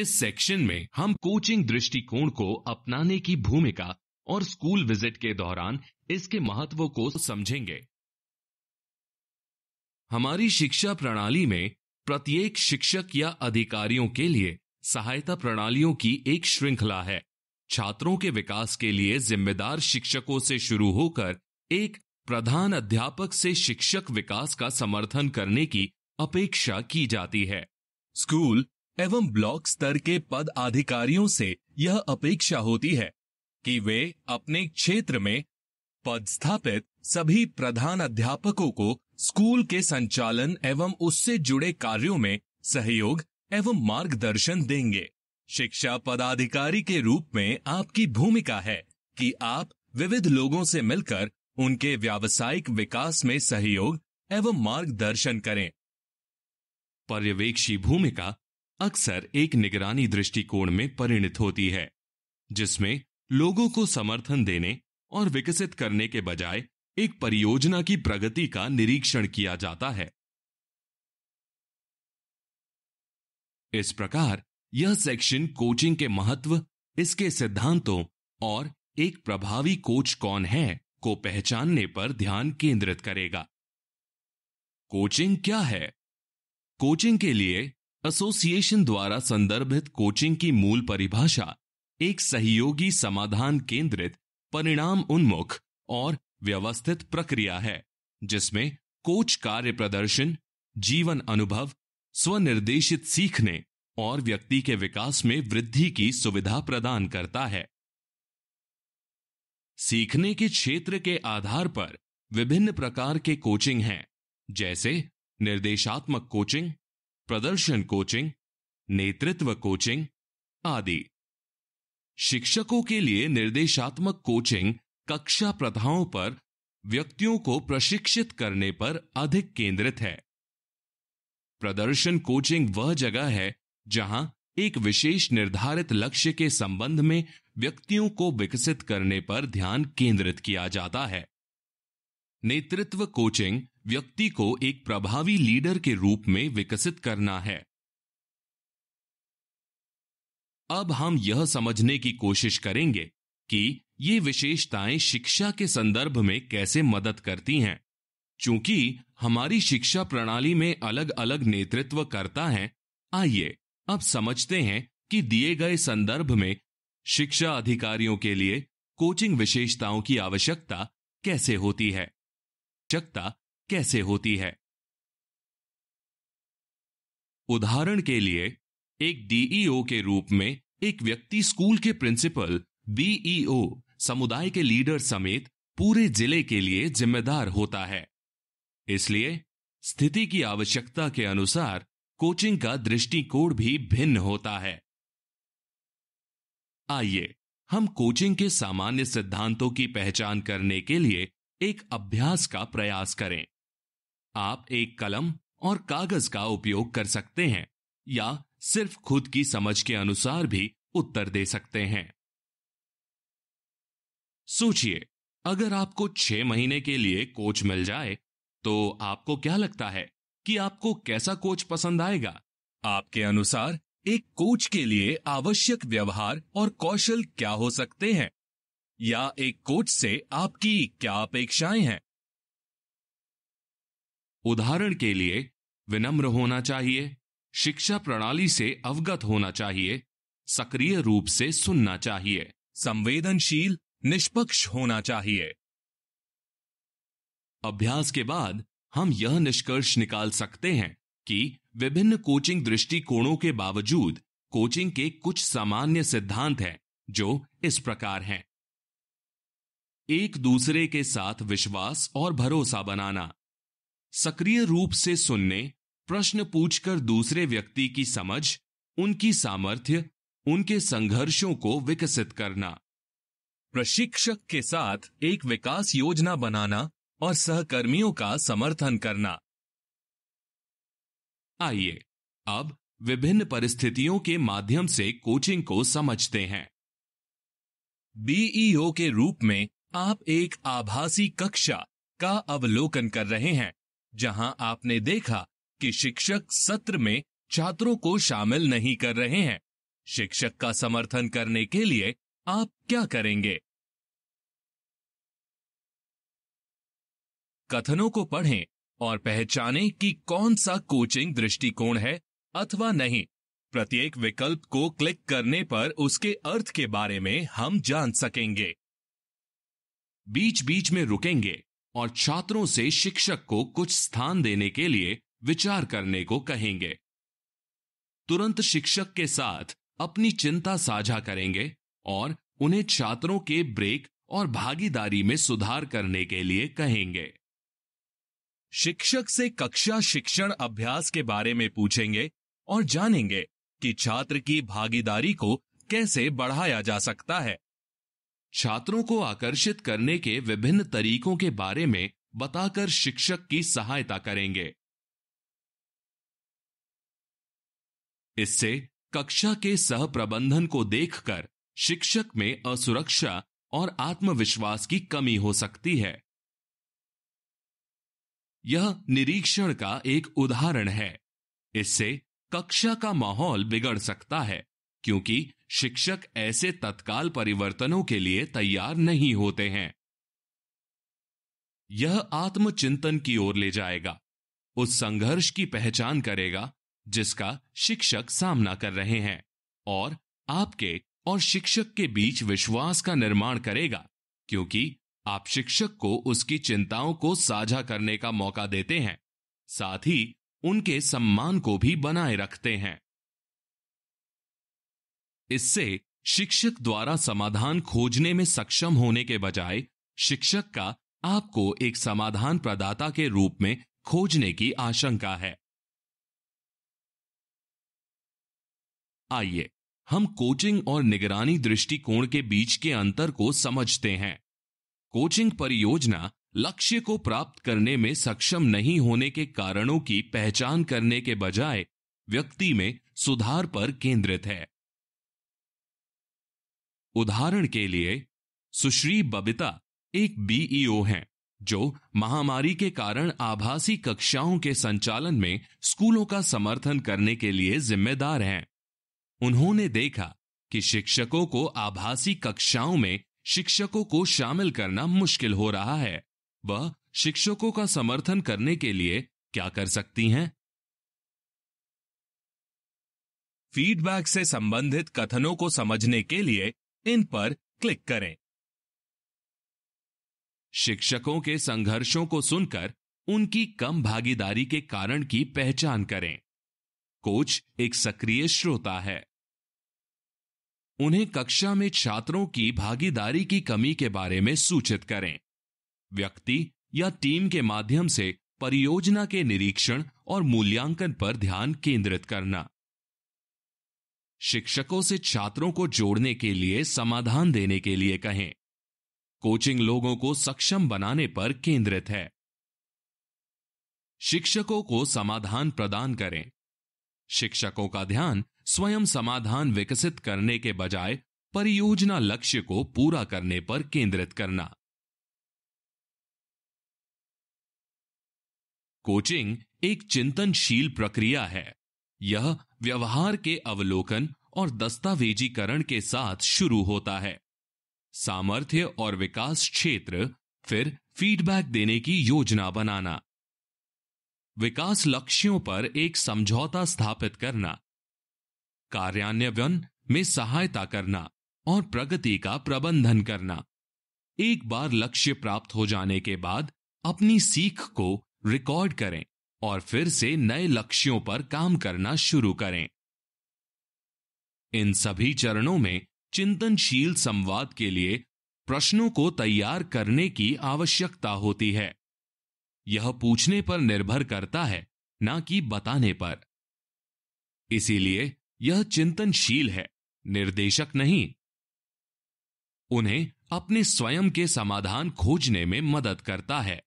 इस सेक्शन में हम कोचिंग दृष्टिकोण को अपनाने की भूमिका और स्कूल विजिट के दौरान इसके महत्व को समझेंगे हमारी शिक्षा प्रणाली में प्रत्येक शिक्षक या अधिकारियों के लिए सहायता प्रणालियों की एक श्रृंखला है छात्रों के विकास के लिए जिम्मेदार शिक्षकों से शुरू होकर एक प्रधान अध्यापक से शिक्षक विकास का समर्थन करने की अपेक्षा की जाती है स्कूल एवं ब्लॉक स्तर के पद अधिकारियों से यह अपेक्षा होती है कि वे अपने क्षेत्र में पद स्थापित सभी प्रधान अध्यापकों को स्कूल के संचालन एवं उससे जुड़े कार्यों में सहयोग एवं मार्गदर्शन देंगे शिक्षा पदाधिकारी के रूप में आपकी भूमिका है कि आप विविध लोगों से मिलकर उनके व्यावसायिक विकास में सहयोग एवं मार्गदर्शन करें पर्यवेक्षी भूमिका अक्सर एक निगरानी दृष्टिकोण में परिणित होती है जिसमें लोगों को समर्थन देने और विकसित करने के बजाय एक परियोजना की प्रगति का निरीक्षण किया जाता है इस प्रकार यह सेक्शन कोचिंग के महत्व इसके सिद्धांतों और एक प्रभावी कोच कौन है को पहचानने पर ध्यान केंद्रित करेगा कोचिंग क्या है कोचिंग के लिए एसोसिएशन द्वारा संदर्भित कोचिंग की मूल परिभाषा एक सहयोगी समाधान केंद्रित परिणाम उन्मुख और व्यवस्थित प्रक्रिया है जिसमें कोच कार्य प्रदर्शन जीवन अनुभव स्वनिर्देशित सीखने और व्यक्ति के विकास में वृद्धि की सुविधा प्रदान करता है सीखने के क्षेत्र के आधार पर विभिन्न प्रकार के कोचिंग हैं जैसे निर्देशात्मक कोचिंग प्रदर्शन कोचिंग नेतृत्व कोचिंग आदि शिक्षकों के लिए निर्देशात्मक कोचिंग कक्षा प्रथाओं पर व्यक्तियों को प्रशिक्षित करने पर अधिक केंद्रित है प्रदर्शन कोचिंग वह जगह है जहां एक विशेष निर्धारित लक्ष्य के संबंध में व्यक्तियों को विकसित करने पर ध्यान केंद्रित किया जाता है नेतृत्व कोचिंग व्यक्ति को एक प्रभावी लीडर के रूप में विकसित करना है अब हम यह समझने की कोशिश करेंगे कि ये विशेषताएं शिक्षा के संदर्भ में कैसे मदद करती हैं चूंकि हमारी शिक्षा प्रणाली में अलग अलग नेतृत्व करता है आइए अब समझते हैं कि दिए गए संदर्भ में शिक्षा अधिकारियों के लिए कोचिंग विशेषताओं की आवश्यकता कैसे होती है आवश्यकता कैसे होती है उदाहरण के लिए एक डीईओ e के रूप में एक व्यक्ति स्कूल के प्रिंसिपल बीईओ e समुदाय के लीडर समेत पूरे जिले के लिए जिम्मेदार होता है इसलिए स्थिति की आवश्यकता के अनुसार कोचिंग का दृष्टिकोण भी भिन्न होता है आइए हम कोचिंग के सामान्य सिद्धांतों की पहचान करने के लिए एक अभ्यास का प्रयास करें आप एक कलम और कागज का उपयोग कर सकते हैं या सिर्फ खुद की समझ के अनुसार भी उत्तर दे सकते हैं सोचिए अगर आपको छह महीने के लिए कोच मिल जाए तो आपको क्या लगता है कि आपको कैसा कोच पसंद आएगा आपके अनुसार एक कोच के लिए आवश्यक व्यवहार और कौशल क्या हो सकते हैं या एक कोच से आपकी क्या अपेक्षाएं हैं उदाहरण के लिए विनम्र होना चाहिए शिक्षा प्रणाली से अवगत होना चाहिए सक्रिय रूप से सुनना चाहिए संवेदनशील निष्पक्ष होना चाहिए अभ्यास के बाद हम यह निष्कर्ष निकाल सकते हैं कि विभिन्न कोचिंग दृष्टिकोणों के बावजूद कोचिंग के कुछ सामान्य सिद्धांत हैं जो इस प्रकार हैं एक दूसरे के साथ विश्वास और भरोसा बनाना सक्रिय रूप से सुनने प्रश्न पूछकर दूसरे व्यक्ति की समझ उनकी सामर्थ्य उनके संघर्षों को विकसित करना प्रशिक्षक के साथ एक विकास योजना बनाना और सहकर्मियों का समर्थन करना आइए अब विभिन्न परिस्थितियों के माध्यम से कोचिंग को समझते हैं बीईओ e के रूप में आप एक आभासी कक्षा का अवलोकन कर रहे हैं जहां आपने देखा कि शिक्षक सत्र में छात्रों को शामिल नहीं कर रहे हैं शिक्षक का समर्थन करने के लिए आप क्या करेंगे कथनों को पढ़ें और पहचानें कि कौन सा कोचिंग दृष्टिकोण है अथवा नहीं प्रत्येक विकल्प को क्लिक करने पर उसके अर्थ के बारे में हम जान सकेंगे बीच बीच में रुकेंगे और छात्रों से शिक्षक को कुछ स्थान देने के लिए विचार करने को कहेंगे तुरंत शिक्षक के साथ अपनी चिंता साझा करेंगे और उन्हें छात्रों के ब्रेक और भागीदारी में सुधार करने के लिए कहेंगे शिक्षक से कक्षा शिक्षण अभ्यास के बारे में पूछेंगे और जानेंगे कि छात्र की भागीदारी को कैसे बढ़ाया जा सकता है छात्रों को आकर्षित करने के विभिन्न तरीकों के बारे में बताकर शिक्षक की सहायता करेंगे इससे कक्षा के सह प्रबंधन को देखकर शिक्षक में असुरक्षा और आत्मविश्वास की कमी हो सकती है यह निरीक्षण का एक उदाहरण है इससे कक्षा का माहौल बिगड़ सकता है क्योंकि शिक्षक ऐसे तत्काल परिवर्तनों के लिए तैयार नहीं होते हैं यह आत्मचिंतन की ओर ले जाएगा उस संघर्ष की पहचान करेगा जिसका शिक्षक सामना कर रहे हैं और आपके और शिक्षक के बीच विश्वास का निर्माण करेगा क्योंकि आप शिक्षक को उसकी चिंताओं को साझा करने का मौका देते हैं साथ ही उनके सम्मान को भी बनाए रखते हैं इससे शिक्षक द्वारा समाधान खोजने में सक्षम होने के बजाय शिक्षक का आपको एक समाधान प्रदाता के रूप में खोजने की आशंका है आइए हम कोचिंग और निगरानी दृष्टिकोण के बीच के अंतर को समझते हैं कोचिंग परियोजना लक्ष्य को प्राप्त करने में सक्षम नहीं होने के कारणों की पहचान करने के बजाय व्यक्ति में सुधार पर केंद्रित है उदाहरण के लिए सुश्री बबिता एक बीईओ e हैं जो महामारी के कारण आभासी कक्षाओं के संचालन में स्कूलों का समर्थन करने के लिए जिम्मेदार हैं उन्होंने देखा कि शिक्षकों को आभासी कक्षाओं में शिक्षकों को शामिल करना मुश्किल हो रहा है वह शिक्षकों का समर्थन करने के लिए क्या कर सकती हैं फीडबैक से संबंधित कथनों को समझने के लिए इन पर क्लिक करें शिक्षकों के संघर्षों को सुनकर उनकी कम भागीदारी के कारण की पहचान करें कोच एक सक्रिय श्रोता है उन्हें कक्षा में छात्रों की भागीदारी की कमी के बारे में सूचित करें व्यक्ति या टीम के माध्यम से परियोजना के निरीक्षण और मूल्यांकन पर ध्यान केंद्रित करना शिक्षकों से छात्रों को जोड़ने के लिए समाधान देने के लिए कहें कोचिंग लोगों को सक्षम बनाने पर केंद्रित है शिक्षकों को समाधान प्रदान करें शिक्षकों का ध्यान स्वयं समाधान विकसित करने के बजाय परियोजना लक्ष्य को पूरा करने पर केंद्रित करना कोचिंग एक चिंतनशील प्रक्रिया है यह व्यवहार के अवलोकन और दस्तावेजीकरण के साथ शुरू होता है सामर्थ्य और विकास क्षेत्र फिर फीडबैक देने की योजना बनाना विकास लक्ष्यों पर एक समझौता स्थापित करना कार्यान्वयन में सहायता करना और प्रगति का प्रबंधन करना एक बार लक्ष्य प्राप्त हो जाने के बाद अपनी सीख को रिकॉर्ड करें और फिर से नए लक्ष्यों पर काम करना शुरू करें इन सभी चरणों में चिंतनशील संवाद के लिए प्रश्नों को तैयार करने की आवश्यकता होती है यह पूछने पर निर्भर करता है ना कि बताने पर इसीलिए यह चिंतनशील है निर्देशक नहीं उन्हें अपने स्वयं के समाधान खोजने में मदद करता है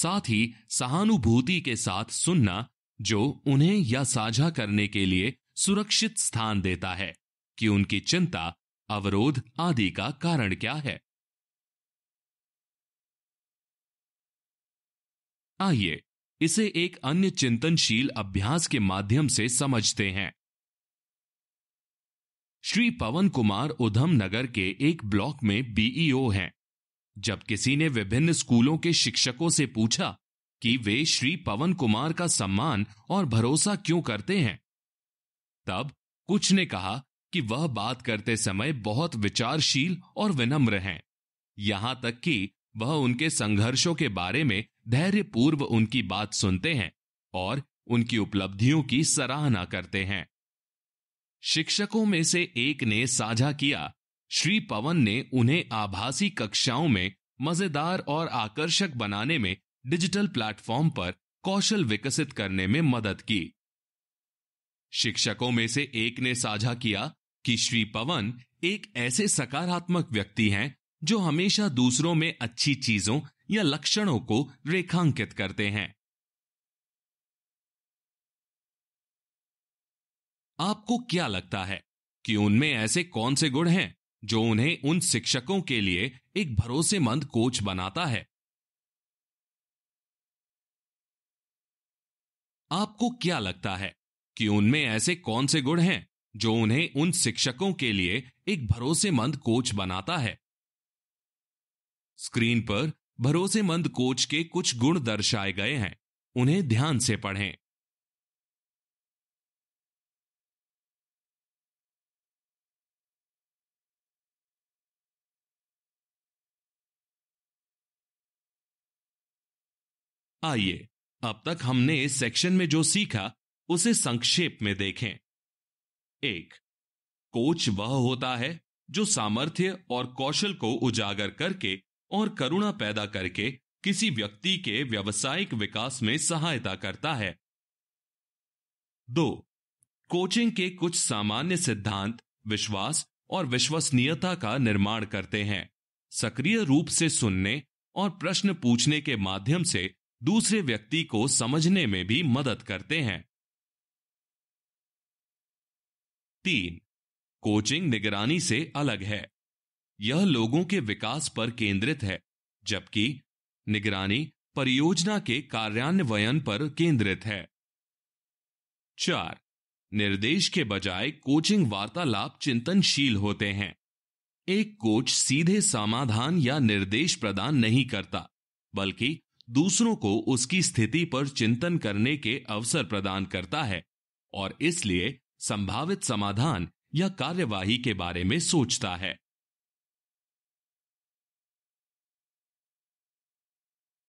साथ ही सहानुभूति के साथ सुनना जो उन्हें या साझा करने के लिए सुरक्षित स्थान देता है कि उनकी चिंता अवरोध आदि का कारण क्या है आइए इसे एक अन्य चिंतनशील अभ्यास के माध्यम से समझते हैं श्री पवन कुमार उधम नगर के एक ब्लॉक में बीईओ e हैं जब किसी ने विभिन्न स्कूलों के शिक्षकों से पूछा कि वे श्री पवन कुमार का सम्मान और भरोसा क्यों करते हैं तब कुछ ने कहा कि वह बात करते समय बहुत विचारशील और विनम्र हैं यहां तक कि वह उनके संघर्षों के बारे में धैर्यपूर्व उनकी बात सुनते हैं और उनकी उपलब्धियों की सराहना करते हैं शिक्षकों में से एक ने साझा किया श्री पवन ने उन्हें आभासी कक्षाओं में मजेदार और आकर्षक बनाने में डिजिटल प्लेटफॉर्म पर कौशल विकसित करने में मदद की शिक्षकों में से एक ने साझा किया कि श्री पवन एक ऐसे सकारात्मक व्यक्ति हैं जो हमेशा दूसरों में अच्छी चीजों या लक्षणों को रेखांकित करते हैं आपको क्या लगता है कि उनमें ऐसे कौन से गुण हैं जो उन्हें उन शिक्षकों के लिए एक भरोसेमंद कोच बनाता है आपको क्या लगता है कि उनमें ऐसे कौन से गुण हैं जो उन्हें उन शिक्षकों के लिए एक भरोसेमंद कोच बनाता है स्क्रीन पर भरोसेमंद कोच के कुछ गुण दर्शाए गए हैं उन्हें ध्यान से पढ़ें आइए अब तक हमने इस सेक्शन में जो सीखा उसे संक्षेप में देखें एक कोच वह होता है जो सामर्थ्य और कौशल को उजागर करके और करुणा पैदा करके किसी व्यक्ति के व्यवसायिक विकास में सहायता करता है दो कोचिंग के कुछ सामान्य सिद्धांत विश्वास और विश्वसनीयता का निर्माण करते हैं सक्रिय रूप से सुनने और प्रश्न पूछने के माध्यम से दूसरे व्यक्ति को समझने में भी मदद करते हैं तीन कोचिंग निगरानी से अलग है यह लोगों के विकास पर केंद्रित है जबकि निगरानी परियोजना के कार्यान्वयन पर केंद्रित है चार निर्देश के बजाय कोचिंग वार्तालाप चिंतनशील होते हैं एक कोच सीधे समाधान या निर्देश प्रदान नहीं करता बल्कि दूसरों को उसकी स्थिति पर चिंतन करने के अवसर प्रदान करता है और इसलिए संभावित समाधान या कार्यवाही के बारे में सोचता है